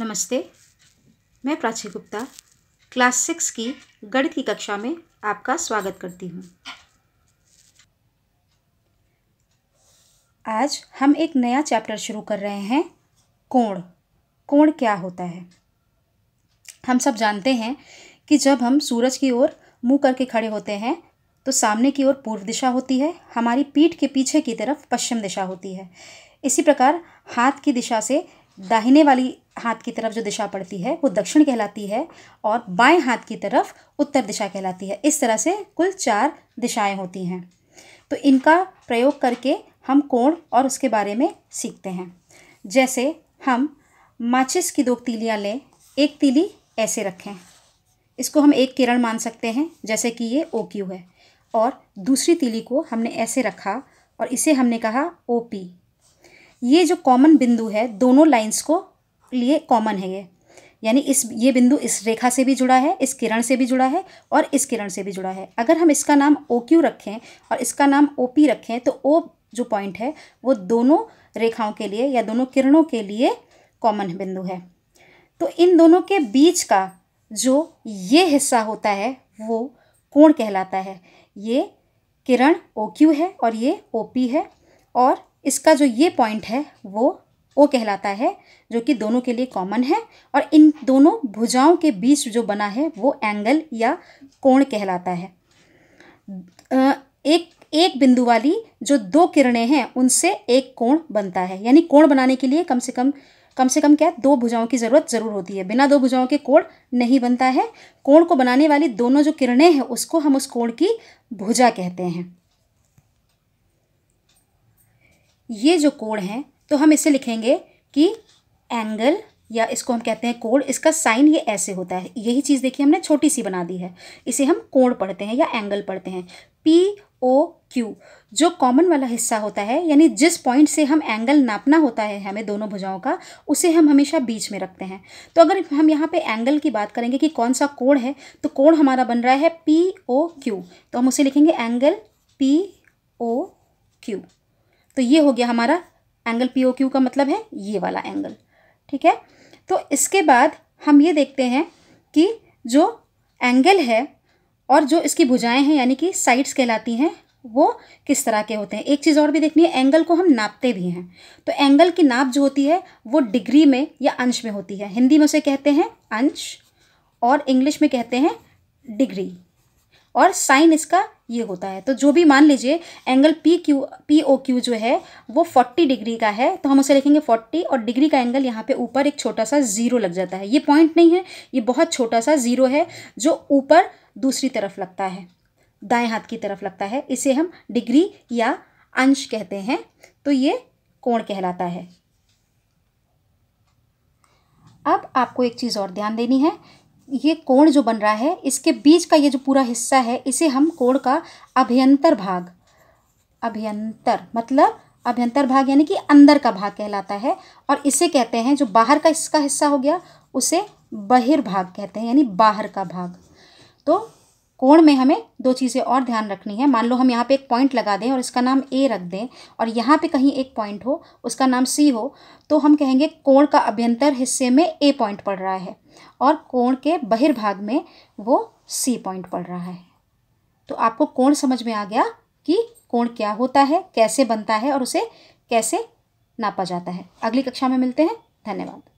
नमस्ते मैं Prachi Gupta class six की गणित की कक्षा में आपका स्वागत करती हूँ आज हम एक नया चैप्टर शुरू कर रहे हैं कोण कोण क्या होता है हम सब जानते हैं कि जब हम सूरज की ओर मुंह करके खड़े होते हैं तो सामने की ओर पूर्व दिशा होती है हमारी पीठ के पीछे की तरफ पश्चिम दिशा होती है इसी प्रकार हाथ की दिशा से दाहिने वाली हाथ की तरफ जो दिशा पड़ती है वो दक्षिण कहलाती है और बाएं हाथ की तरफ उत्तर दिशा कहलाती है इस तरह से कुल चार दिशाएं होती हैं तो इनका प्रयोग करके हम कोण और उसके बारे में सीखते हैं जैसे हम माचिस की दो तीलियाँ लें एक तीली ऐसे रखें इसको हम एक किरण मान सकते हैं जैसे कि ये ओ क्यू है और दूसरी तीली को हमने ऐसे रखा और इसे हमने कहा ओ पी ये जो कॉमन बिंदु है दोनों लाइंस को लिए कॉमन है ये यानी इस ये बिंदु इस रेखा से भी जुड़ा है इस किरण से भी जुड़ा है और इस किरण से भी जुड़ा है अगर हम इसका नाम ओ क्यू रखें और इसका नाम ओ पी रखें तो ओ जो पॉइंट है वो दोनों रेखाओं के लिए या दोनों किरणों के लिए कॉमन बिंदु है तो इन दोनों के बीच का जो ये हिस्सा होता है वो कोण कहलाता है ये किरण ओ क्यू है और ये ओ पी है और इसका जो ये पॉइंट है वो ओ कहलाता है जो कि दोनों के लिए कॉमन है और इन दोनों भुजाओं के बीच जो बना है वो एंगल या कोण कहलाता है एक एक बिंदु वाली जो दो किरणें हैं उनसे एक कोण बनता है यानी कोण बनाने के लिए कम से कम कम से कम क्या दो भुजाओं की ज़रूरत ज़रूर होती है बिना दो भुजाओं के कोण नहीं बनता है कोण को बनाने वाली दोनों जो किरणें हैं उसको हम उस कोण की भुजा कहते हैं ये जो कोण हैं तो हम इसे लिखेंगे कि एंगल या इसको हम कहते हैं कोण इसका साइन ये ऐसे होता है यही चीज़ देखिए हमने छोटी सी बना दी है इसे हम कोण पढ़ते हैं या एंगल पढ़ते हैं पी ओ क्यू जो कॉमन वाला हिस्सा होता है यानी जिस पॉइंट से हम एंगल नापना होता है हमें दोनों भुजाओं का उसे हम हमेशा बीच में रखते हैं तो अगर हम यहाँ पे एंगल की बात करेंगे कि कौन सा कोण है तो कोण हमारा बन रहा है पी ओ क्यू तो हम उसे लिखेंगे एंगल पी ओ क्यू तो ये हो गया हमारा एंगल पी ओ क्यू का मतलब है ये वाला एंगल ठीक है तो इसके बाद हम ये देखते हैं कि जो एंगल है और जो इसकी भुजाएं हैं यानी कि साइड्स कहलाती हैं वो किस तरह के होते हैं एक चीज़ और भी देखनी है एंगल को हम नापते भी हैं तो एंगल की नाप जो होती है वो डिग्री में या अंश में होती है हिंदी में उसे कहते हैं अंश और इंग्लिश में कहते हैं डिग्री और साइन इसका ये होता है तो जो भी मान लीजिए angle P Q P O Q जो है वो फोर्टी डिग्री का है तो हम उसे लिखेंगे फोर्टी और डिग्री का एंगल यहाँ पे ऊपर एक छोटा सा ज़ीरो लग जाता है ये पॉइंट नहीं है ये बहुत छोटा सा ज़ीरो है जो ऊपर दूसरी तरफ लगता है दाएं हाथ की तरफ लगता है इसे हम डिग्री या अंश कहते हैं तो ये कोण कहलाता है अब आपको एक चीज़ और ध्यान देनी है ये कोण जो बन रहा है इसके बीच का ये जो पूरा हिस्सा है इसे हम कोण का अभ्यंतर भाग अभ्यंतर मतलब अभ्यंतर भाग यानी कि अंदर का भाग कहलाता है और इसे कहते हैं जो बाहर का इसका हिस्सा हो गया उसे बहिर्भाग कहते हैं यानी बाहर का भाग तो कोण में हमें दो चीज़ें और ध्यान रखनी है मान लो हम यहाँ पे एक पॉइंट लगा दें और इसका नाम ए रख दें और यहाँ पे कहीं एक पॉइंट हो उसका नाम सी हो तो हम कहेंगे कोण का अभ्यंतर हिस्से में ए पॉइंट पड़ रहा है और कोण के बहिर्भाग में वो सी पॉइंट पड़ रहा है तो आपको कोण समझ में आ गया कि कोण क्या होता है कैसे बनता है और उसे कैसे नापा जाता है अगली कक्षा में मिलते हैं धन्यवाद